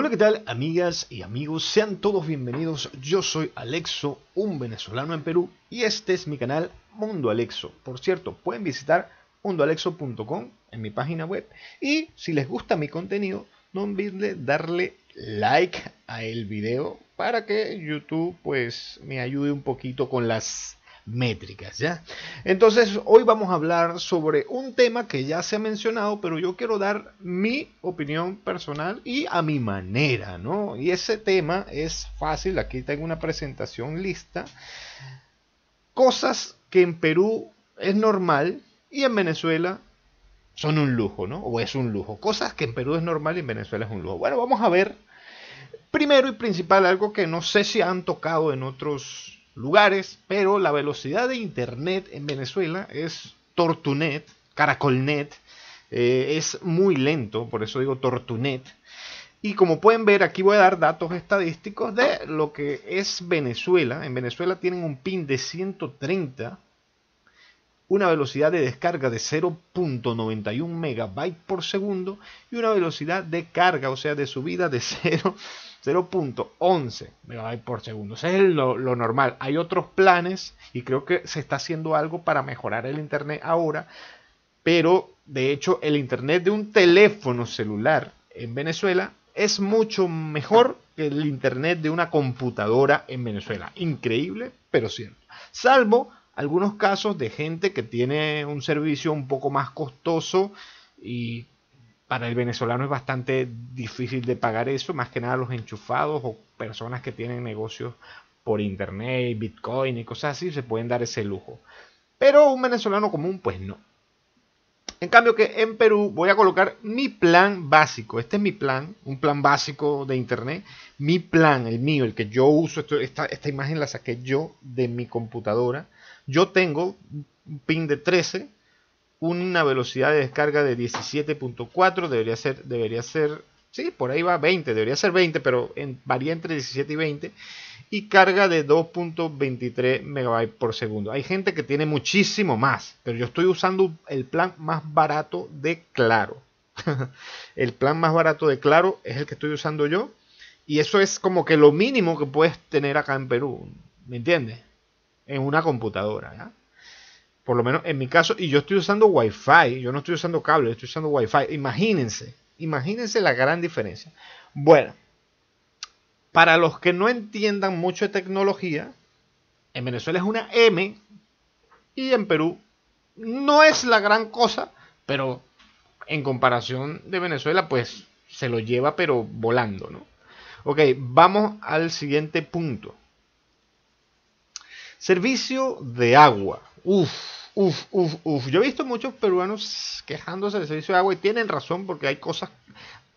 Hola, ¿qué tal amigas y amigos? Sean todos bienvenidos. Yo soy Alexo, un venezolano en Perú, y este es mi canal Mundo Alexo. Por cierto, pueden visitar mundoalexo.com en mi página web. Y si les gusta mi contenido, no olviden darle like a el video para que YouTube pues me ayude un poquito con las métricas, ¿ya? Entonces, hoy vamos a hablar sobre un tema que ya se ha mencionado, pero yo quiero dar mi opinión personal y a mi manera, ¿no? Y ese tema es fácil, aquí tengo una presentación lista. Cosas que en Perú es normal y en Venezuela son un lujo, ¿no? O es un lujo. Cosas que en Perú es normal y en Venezuela es un lujo. Bueno, vamos a ver primero y principal algo que no sé si han tocado en otros lugares, pero la velocidad de internet en Venezuela es tortunet, caracolnet, eh, es muy lento, por eso digo tortunet. Y como pueden ver, aquí voy a dar datos estadísticos de lo que es Venezuela. En Venezuela tienen un pin de 130, una velocidad de descarga de 0.91 megabyte por segundo y una velocidad de carga, o sea, de subida de 0. 0.11 megabytes por segundo. Eso es lo, lo, normal. Hay otros planes y creo que se está haciendo algo para mejorar el Internet ahora. Pero de hecho el Internet de un teléfono celular en Venezuela es mucho mejor que el Internet de una computadora en Venezuela. Increíble, pero cierto. Salvo algunos casos de gente que tiene un servicio un poco más costoso y para el venezolano es bastante difícil de pagar eso, más que nada los enchufados o personas que tienen negocios por internet, bitcoin y cosas así, se pueden dar ese lujo. Pero un venezolano común, pues no. En cambio que en Perú voy a colocar mi plan básico. Este es mi plan, un plan básico de internet. Mi plan, el mío, el que yo uso. esta, esta imagen la saqué yo de mi computadora. Yo tengo un pin de 13 una velocidad de descarga de 17.4, debería ser, debería ser, sí, por ahí va 20, debería ser 20, pero varía entre 17 y 20, y carga de 2.23 megabytes por segundo. Hay gente que tiene muchísimo más, pero yo estoy usando el plan más barato de Claro. el plan más barato de Claro es el que estoy usando yo, y eso es como que lo mínimo que puedes tener acá en Perú, ¿me entiendes? En una computadora, ¿ya? por lo menos en mi caso, y yo estoy usando Wi-Fi, yo no estoy usando cable, estoy usando Wi-Fi. Imagínense, imagínense la gran diferencia. Bueno, para los que no entiendan mucho de tecnología, en Venezuela es una M y en Perú no es la gran cosa, pero en comparación de Venezuela, pues se lo lleva, pero volando, ¿no? Ok, vamos al siguiente punto. Servicio de agua. Uf, Uf, uf, uf. Yo he visto muchos peruanos quejándose del servicio de agua y tienen razón porque hay cosas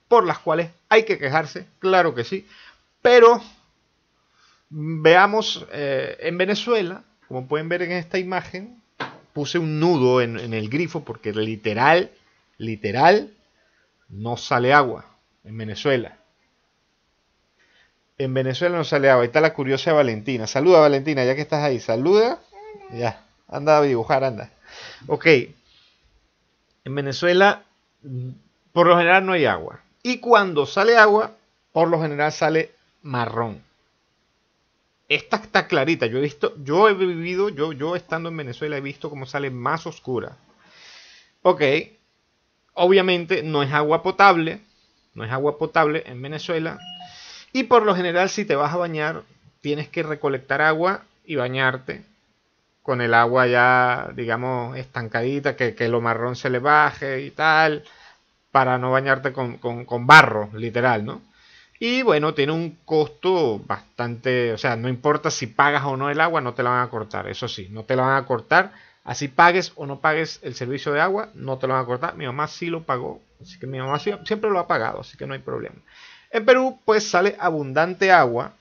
por las cuales hay que quejarse, claro que sí. Pero veamos eh, en Venezuela, como pueden ver en esta imagen, puse un nudo en, el grifo porque literal, literal, no sale agua en Venezuela. En Venezuela no sale agua. Ahí está la curiosa Valentina. Saluda Valentina, ya que estás ahí. Saluda. Ya. Anda a dibujar, anda. Ok. En Venezuela, por lo general no hay agua. Y cuando sale agua, por lo general sale marrón. Esta está clarita. Yo he visto, yo he vivido, yo, yo estando en Venezuela he visto cómo sale más oscura. Ok. Obviamente no es agua potable. No es agua potable en Venezuela. Y por lo general, si te vas a bañar, tienes que recolectar agua y bañarte con el agua ya, digamos, estancadita, que, que lo marrón se le baje y tal, para no bañarte con, con, barro, literal, ¿no? Y bueno, tiene un costo bastante, o sea, no importa si pagas o no el agua, no te la van a cortar, eso sí, no te la van a cortar. Así pagues o no pagues el servicio de agua, no te la van a cortar. Mi mamá sí lo pagó, así que mi mamá siempre lo ha pagado, así que no hay problema. En Perú pues sale abundante agua,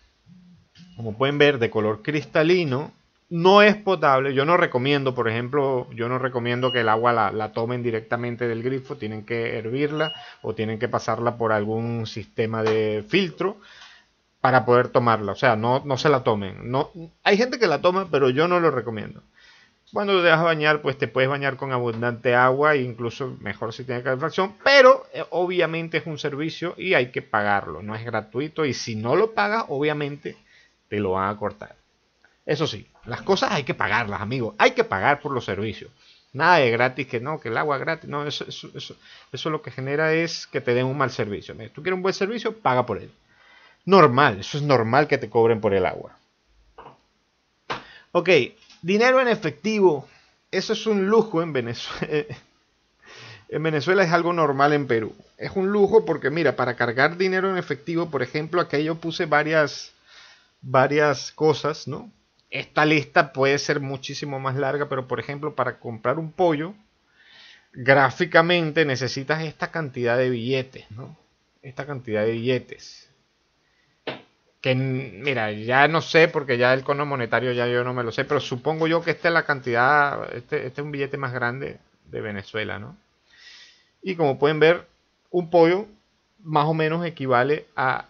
como pueden ver, de color cristalino, no es potable. Yo no recomiendo, por ejemplo, yo no recomiendo que el agua la, tomen directamente del grifo, tienen que hervirla o tienen que pasarla por algún sistema de filtro para poder tomarla. O sea, no, no se la tomen. No, hay gente que la toma, pero yo no lo recomiendo. Cuando te vas a bañar, pues te puedes bañar con abundante agua, incluso mejor si tiene calefacción, pero eh, obviamente es un servicio y hay que pagarlo, no es gratuito y si no lo pagas, obviamente te lo van a cortar. Eso sí, las cosas hay que pagarlas, amigos. Hay que pagar por los servicios. Nada de gratis, que no, que el agua gratis. No, eso, eso, lo que genera es que te den un mal servicio. tú quieres un buen servicio, paga por él. Normal, eso es normal que te cobren por el agua. Ok, dinero en efectivo. Eso es un lujo en Venezuela. En Venezuela es algo normal en Perú. Es un lujo porque, mira, para cargar dinero en efectivo, por ejemplo, aquí yo puse varias, varias cosas, ¿no? Esta lista puede ser muchísimo más larga, pero por ejemplo, para comprar un pollo, gráficamente necesitas esta cantidad de billetes, ¿no? Esta cantidad de billetes. Que, mira, ya no sé, porque ya el cono monetario ya yo no me lo sé, pero supongo yo que esta es la cantidad, este, este es un billete más grande de Venezuela, ¿no? Y como pueden ver, un pollo más o menos equivale a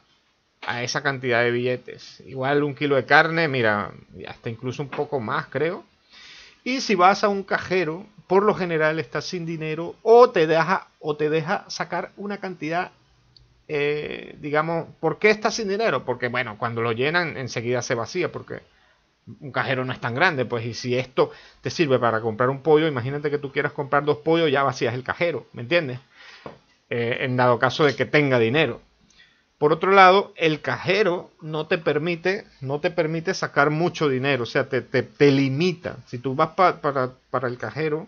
a esa cantidad de billetes. Igual un kilo de carne, mira, hasta incluso un poco más creo. Y si vas a un cajero, por lo general está sin dinero o te deja, o te deja sacar una cantidad, eh, digamos, ¿por qué sin dinero? Porque bueno, cuando lo llenan enseguida se vacía porque un cajero no es tan grande, pues y si esto te sirve para comprar un pollo, imagínate que tú quieras comprar dos pollos, ya vacías el cajero, ¿me entiendes? Eh, en dado caso de que tenga dinero. Por otro lado, el cajero no te permite, no te permite sacar mucho dinero, o sea, te, te, te limita. Si tú vas para, para, el cajero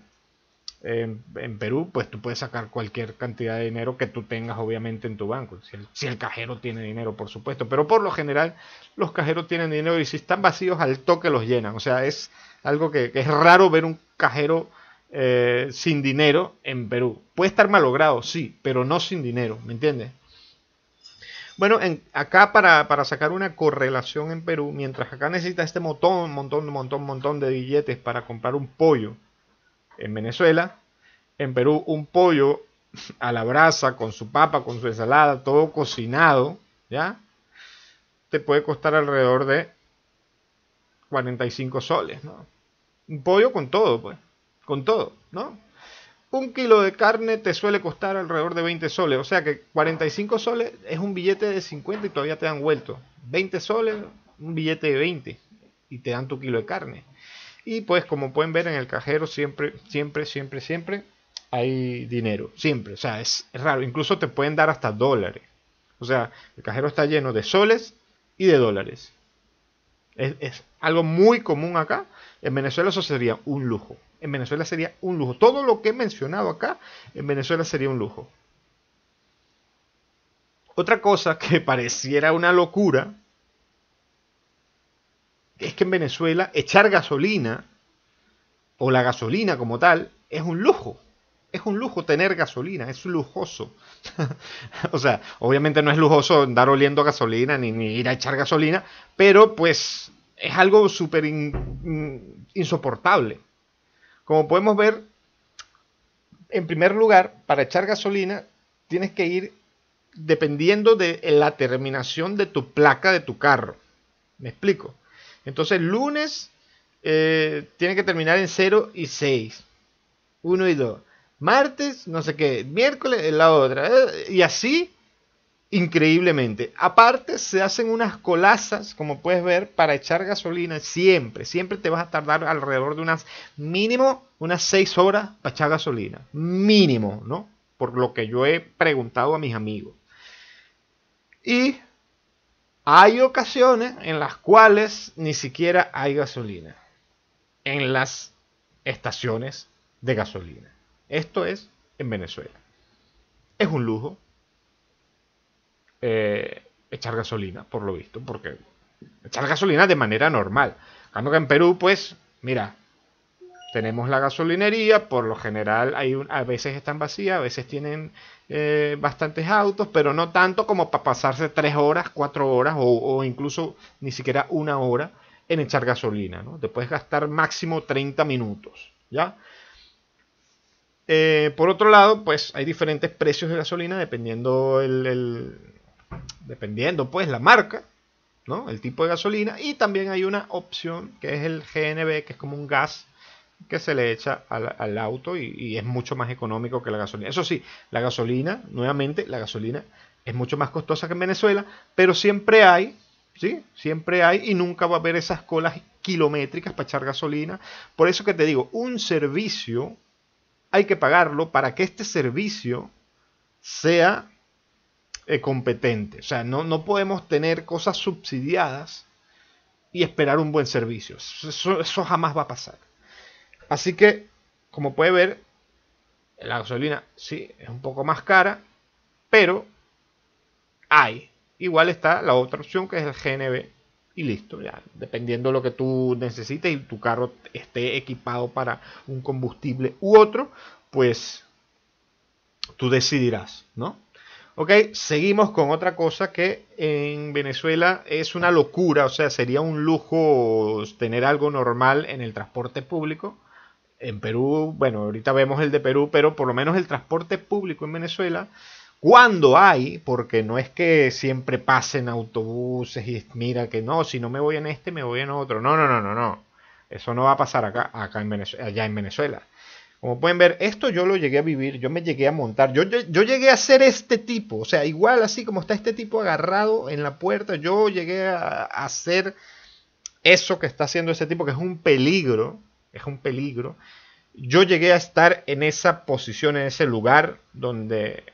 eh, en Perú, pues tú puedes sacar cualquier cantidad de dinero que tú tengas, obviamente, en tu banco. Si el, cajero tiene dinero, por supuesto. Pero por lo general, los cajeros tienen dinero y si están vacíos, al toque los llenan. O sea, es algo que, es raro ver un cajero. Eh, sin dinero en Perú. Puede estar malogrado, sí, pero no sin dinero, ¿me entiendes? Bueno, en, acá para, para, sacar una correlación en Perú, mientras acá necesita este montón, montón, montón, montón de billetes para comprar un pollo en Venezuela, en Perú un pollo a la brasa, con su papa, con su ensalada, todo cocinado, ¿ya? Te puede costar alrededor de 45 soles, ¿no? Un pollo con todo, pues, con todo, ¿no? un kilo de carne te suele costar alrededor de 20 soles. O sea que 45 soles es un billete de 50 y todavía te han vuelto. 20 soles, un billete de 20 y te dan tu kilo de carne. Y pues como pueden ver en el cajero siempre, siempre, siempre, siempre hay dinero. Siempre. O sea, es raro. Incluso te pueden dar hasta dólares. O sea, el cajero está lleno de soles y de dólares. Es, es algo muy común acá. En Venezuela eso sería un lujo en Venezuela sería un lujo. Todo lo que he mencionado acá en Venezuela sería un lujo. Otra cosa que pareciera una locura es que en Venezuela echar gasolina o la gasolina como tal es un lujo. Es un lujo tener gasolina, es lujoso. o sea, obviamente no es lujoso andar oliendo gasolina ni, ir a echar gasolina, pero pues es algo súper insoportable. Como podemos ver, en primer lugar, para echar gasolina tienes que ir dependiendo de la terminación de tu placa de tu carro. ¿Me explico? Entonces, lunes eh, tiene que terminar en 0 y 6. 1 y 2. Martes, no sé qué. Miércoles, la otra. Eh, y así increíblemente. Aparte, se hacen unas colazas, como puedes ver, para echar gasolina. Siempre, siempre te vas a tardar alrededor de unas mínimo unas 6 horas para echar gasolina. Mínimo, ¿no? Por lo que yo he preguntado a mis amigos. Y hay ocasiones en las cuales ni siquiera hay gasolina. En las estaciones de gasolina. Esto es en Venezuela. Es un lujo, eh, echar gasolina, por lo visto, porque echar gasolina de manera normal. Cuando que en Perú, pues, mira, tenemos la gasolinería, por lo general hay a veces están vacías, a veces tienen eh, bastantes autos, pero no tanto como para pasarse tres horas, cuatro horas o, incluso ni siquiera una hora en echar gasolina, ¿no? Te puedes gastar máximo 30 minutos, ¿ya? Eh, por otro lado, pues hay diferentes precios de gasolina dependiendo el dependiendo pues la marca, ¿no? el tipo de gasolina, y también hay una opción que es el GNB, que es como un gas que se le echa al, auto y, es mucho más económico que la gasolina. Eso sí, la gasolina, nuevamente, la gasolina es mucho más costosa que en Venezuela, pero siempre hay, ¿sí? Siempre hay y nunca va a haber esas colas kilométricas para echar gasolina. Por eso que te digo, un servicio hay que pagarlo para que este servicio sea eh, competente. O sea, no, no, podemos tener cosas subsidiadas y esperar un buen servicio. Eso, jamás va a pasar. Así que, como puede ver, la gasolina sí es un poco más cara, pero hay. Igual está la otra opción que es el GNB y listo, ya. Dependiendo de lo que tú necesites y tu carro esté equipado para un combustible u otro, pues tú decidirás, ¿no? Ok, seguimos con otra cosa que en Venezuela es una locura, o sea, sería un lujo tener algo normal en el transporte público. En Perú, bueno, ahorita vemos el de Perú, pero por lo menos el transporte público en Venezuela, cuando hay, porque no es que siempre pasen autobuses y mira que no, si no me voy en este, me voy en otro. No, no, no, no, no. Eso no va a pasar acá, acá en Venezuela, allá en Venezuela. Como pueden ver, esto yo lo llegué a vivir, yo me llegué a montar, yo, yo, llegué a ser este tipo, o sea, igual así como está este tipo agarrado en la puerta, yo llegué a, hacer eso que está haciendo ese tipo, que es un peligro, es un peligro. Yo llegué a estar en esa posición, en ese lugar donde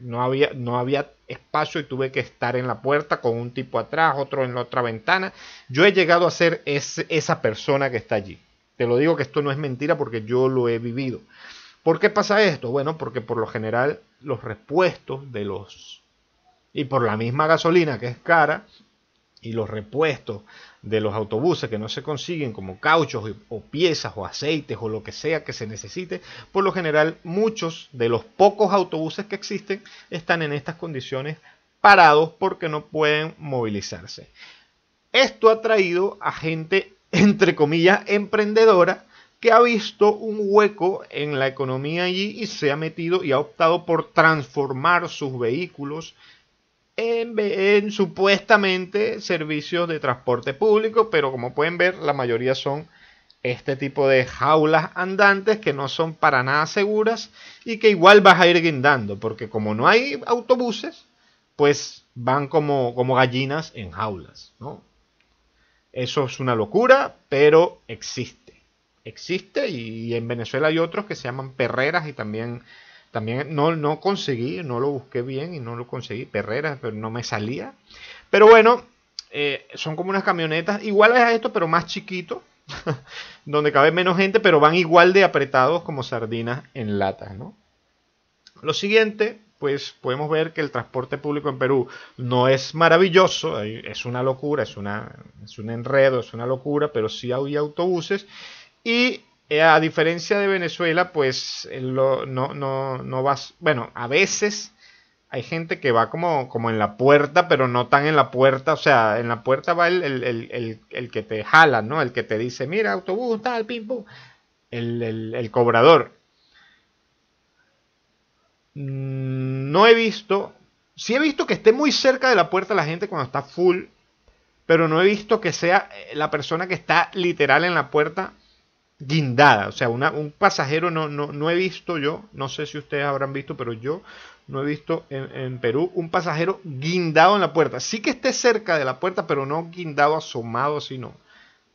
no había, no había espacio y tuve que estar en la puerta con un tipo atrás, otro en la otra ventana. Yo he llegado a ser esa persona que está allí. Te lo digo que esto no es mentira porque yo lo he vivido. ¿Por qué pasa esto? Bueno, porque por lo general los repuestos de los... Y por la misma gasolina que es cara, y los repuestos de los autobuses que no se consiguen como cauchos o piezas o aceites o lo que sea que se necesite, por lo general muchos de los pocos autobuses que existen están en estas condiciones parados porque no pueden movilizarse. Esto ha traído a gente entre comillas, emprendedora que ha visto un hueco en la economía allí y se ha metido y ha optado por transformar sus vehículos en, supuestamente servicios de transporte público, pero como pueden ver la mayoría son este tipo de jaulas andantes que no son para nada seguras y que igual vas a ir guindando, porque como no hay autobuses, pues van como, como gallinas en jaulas, ¿no? Eso es una locura, pero existe. Existe y en Venezuela hay otros que se llaman perreras y también, también no, no conseguí, no lo busqué bien y no lo conseguí, perreras, pero no me salía. Pero bueno, eh, son como unas camionetas iguales a esto, pero más chiquitos. donde cabe menos gente, pero van igual de apretados como sardinas en latas, Lo siguiente pues podemos ver que el transporte público en Perú no es maravilloso, es una locura, es, una, es un enredo, es una locura, pero sí hay autobuses y eh, a diferencia de Venezuela, pues eh, no, no, no vas, bueno, a veces hay gente que va como, como en la puerta, pero no tan en la puerta, o sea, en la puerta va el, el, que te jala, ¿no? El que te dice, mira, autobús, tal, pim, pum, el, cobrador. Mm, no he visto. Sí he visto que esté muy cerca de la puerta la gente cuando está full. Pero no he visto que sea eh, la persona que está literal en la puerta guindada. O sea, un pasajero no, no, no, he visto yo. No sé si ustedes habrán visto, pero yo no he visto en, Perú un pasajero guindado en la puerta. Sí que esté cerca de la puerta, pero no guindado, asomado, no.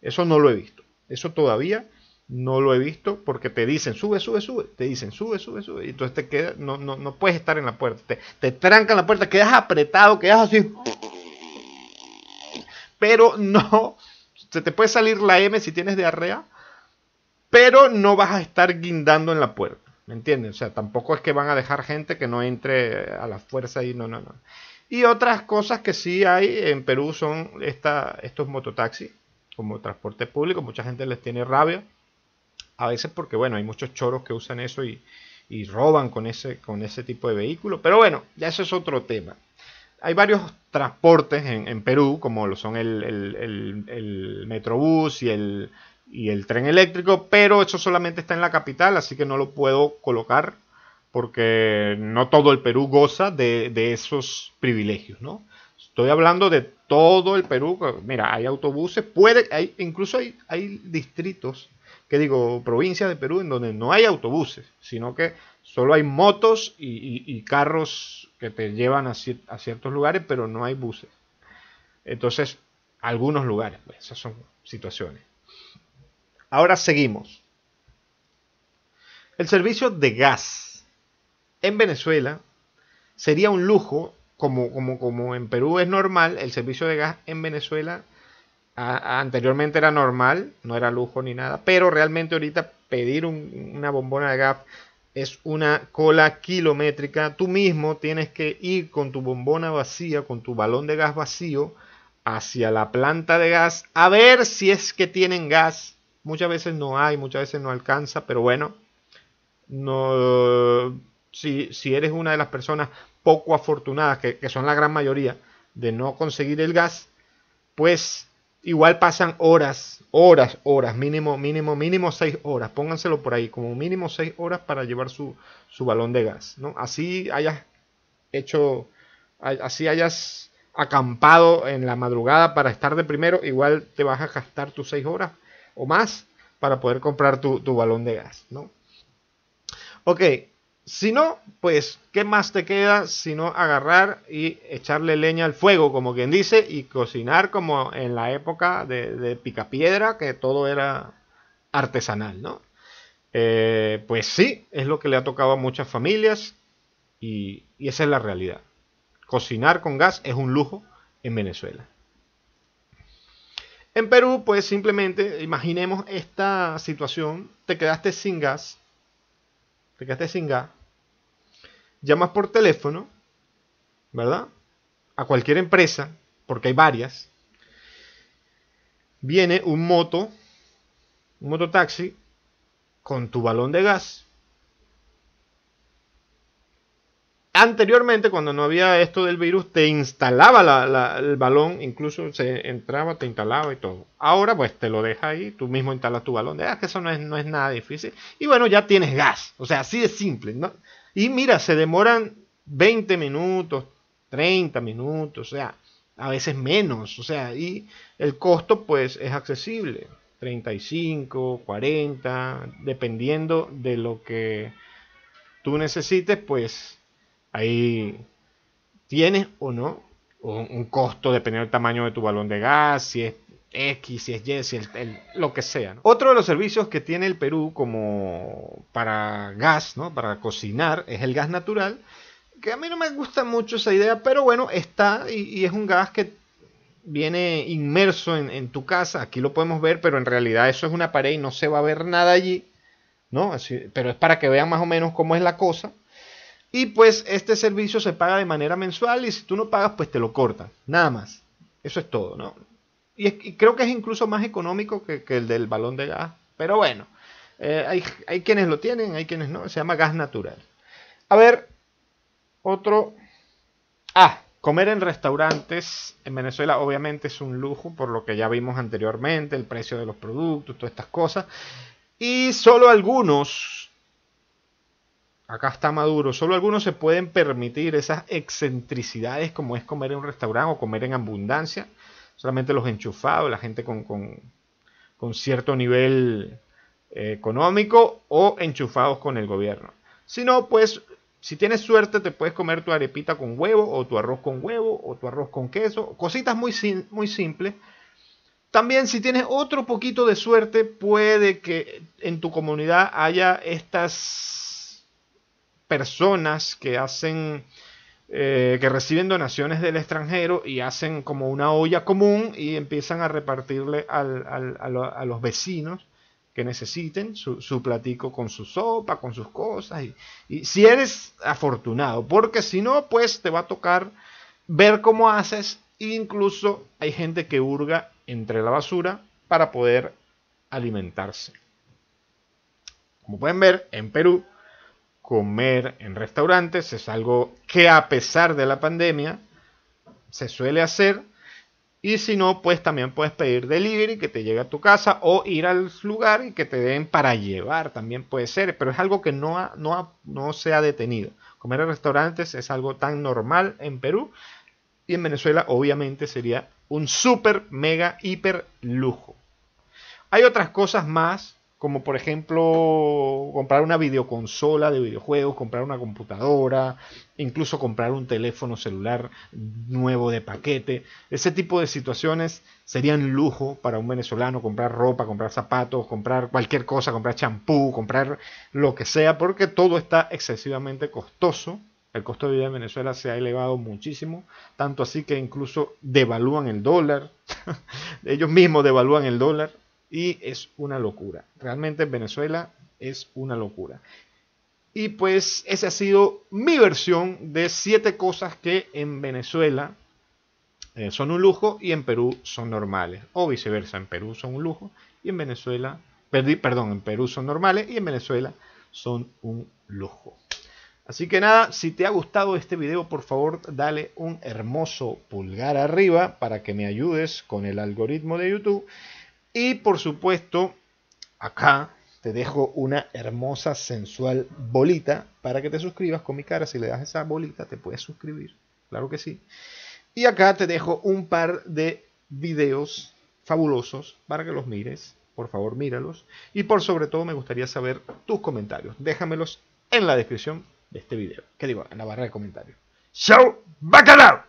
Eso no lo he visto. Eso todavía no lo he visto porque te dicen sube, sube, sube, te dicen sube, sube, sube, y entonces te quedas, no, no, no puedes estar en la puerta, te, te trancan la puerta, quedas apretado, quedas así, pero no, se te puede salir la M si tienes diarrea, pero no vas a estar guindando en la puerta, ¿me entiendes? O sea, tampoco es que van a dejar gente que no entre a la fuerza y no, no, no. Y otras cosas que sí hay en Perú son esta, estos mototaxis como transporte público, mucha gente les tiene rabia a veces porque, bueno, hay muchos choros que usan eso y, roban con ese, con ese tipo de vehículo. Pero bueno, ya eso es otro tema. Hay varios transportes en, Perú, como lo son el, Metrobús y el, el tren eléctrico, pero eso solamente está en la capital, así que no lo puedo colocar porque no todo el Perú goza de, esos privilegios, ¿no? Estoy hablando de todo el Perú. Mira, hay autobuses, puede, hay, incluso hay, hay distritos que digo, provincias de Perú en donde no hay autobuses, sino que solo hay motos y, carros que te llevan a, ciertos lugares, pero no hay buses. Entonces, algunos lugares, pues, esas son situaciones. Ahora seguimos. El servicio de gas en Venezuela sería un lujo, como, como, como en Perú es normal, el servicio de gas en Venezuela anteriormente era normal, no era lujo ni nada, pero realmente ahorita pedir una bombona de gas es una cola kilométrica. Tú mismo tienes que ir con tu bombona vacía, con tu balón de gas vacío, hacia la planta de gas a ver si es que tienen gas. Muchas veces no hay, muchas veces no alcanza, pero bueno, no, si, eres una de las personas poco afortunadas, que son la gran mayoría, de no conseguir el gas, pues igual pasan horas, horas, horas, mínimo, mínimo, mínimo seis horas. Pónganselo por ahí, como mínimo seis horas para llevar su, balón de gas. ¿no? Así hayas hecho, así hayas acampado en la madrugada para estar de primero, igual te vas a gastar tus seis horas o más para poder comprar tu, balón de gas. ¿no? Ok, si no, pues, ¿qué más te queda sino agarrar y echarle leña al fuego, como quien dice, y cocinar como en la época de, picapiedra, que todo era artesanal, ¿no? Eh, pues sí, es lo que le ha tocado a muchas familias y, y esa es la realidad. Cocinar con gas es un lujo en Venezuela. En Perú, pues simplemente imaginemos esta situación, te quedaste sin gas, te quedaste sin gas, llamas por teléfono, ¿verdad? A cualquier empresa, porque hay varias, viene un moto, un mototaxi, con tu balón de gas. Anteriormente, cuando no había esto del virus, te instalaba el balón, incluso se entraba, te instalaba y todo. Ahora, pues te lo deja ahí, tú mismo instalas tu balón. De gas, que eso no es, no es nada difícil. Y bueno, ya tienes gas. O sea, así de simple. ¿no? Y mira, se demoran 20 minutos, 30 minutos, o sea, a veces menos, o sea, y el costo pues es accesible, 35, 40, dependiendo de lo que tú necesites, pues ahí tienes o no un costo dependiendo del tamaño de tu balón de gas, si es X, si es Y, si lo que sea. Otro de los servicios que tiene el Perú como para gas, ¿no? para cocinar, es el gas natural, que a mí no me gusta mucho esa idea, pero bueno, está y, es un gas que viene inmerso en, tu casa, aquí lo podemos ver, pero en realidad eso es una pared y no se va a ver nada allí, ¿no? pero es para que vean más o menos cómo es la cosa. Y pues este servicio se paga de manera mensual y si tú no pagas, pues te lo cortan, nada más. Eso es todo, ¿no? y, creo que es incluso más económico que, el del balón de gas. Pero bueno, eh, hay, hay, quienes lo tienen, hay quienes no. Se llama gas natural. A ver, otro. Ah, comer en restaurantes en Venezuela obviamente es un lujo, por lo que ya vimos anteriormente, el precio de los productos, todas estas cosas. Y solo algunos, acá está Maduro, solo algunos se pueden permitir esas excentricidades como es comer en un restaurante o comer en abundancia solamente los enchufados, la gente con, con, cierto nivel eh, económico o enchufados con el gobierno. Si no, pues si tienes suerte te puedes comer tu arepita con huevo o tu arroz con huevo o tu arroz con queso, cositas muy, muy simples. También si tienes otro poquito de suerte puede que en tu comunidad haya estas personas que hacen eh, que reciben donaciones del extranjero y hacen como una olla común y empiezan a repartirle a, los vecinos que necesiten su, platico con su sopa, con sus cosas. Y, y si eres afortunado, porque si no, pues te va a tocar ver cómo haces. Incluso hay gente que hurga entre la basura para poder alimentarse. Como pueden ver, en Perú comer en restaurantes, es algo que a pesar de la pandemia se suele hacer. Y si no, pues también puedes pedir delivery que te llegue a tu casa o ir al lugar y que te den para llevar, también puede ser, pero es algo que no, no, no se ha detenido. Comer en restaurantes es algo tan normal en Perú y en Venezuela obviamente sería un super, mega, hiper lujo. Hay otras cosas más como por ejemplo comprar una videoconsola de videojuegos, comprar una computadora, incluso comprar un teléfono celular nuevo de paquete. Ese tipo de situaciones serían lujo para un venezolano, comprar ropa, comprar zapatos, comprar cualquier cosa, comprar champú, comprar lo que sea, porque todo está excesivamente costoso. El costo de vida en Venezuela se ha elevado muchísimo, tanto así que incluso devalúan el dólar, ellos mismos devalúan el dólar y es una locura. Realmente Venezuela es una locura. Y pues esa ha sido mi versión de siete cosas que en Venezuela eh, son un lujo y en Perú son normales. O viceversa, en Perú son un lujo y en Venezuela, perdí, perdón, en Perú son normales y en Venezuela son un lujo. Así que nada, si te ha gustado este video, por favor dale un hermoso pulgar arriba para que me ayudes con el algoritmo de YouTube. Y por supuesto, acá te dejo una hermosa, sensual bolita para que te suscribas con mi cara. Si le das esa bolita, te puedes suscribir. Claro que sí. Y acá te dejo un par de videos fabulosos para que los mires. Por favor, míralos. Y por sobre todo, me gustaría saber tus comentarios. Déjamelos en la descripción de este video. Que digo? En la barra de comentarios. ¡Chao! ¡Bacalao!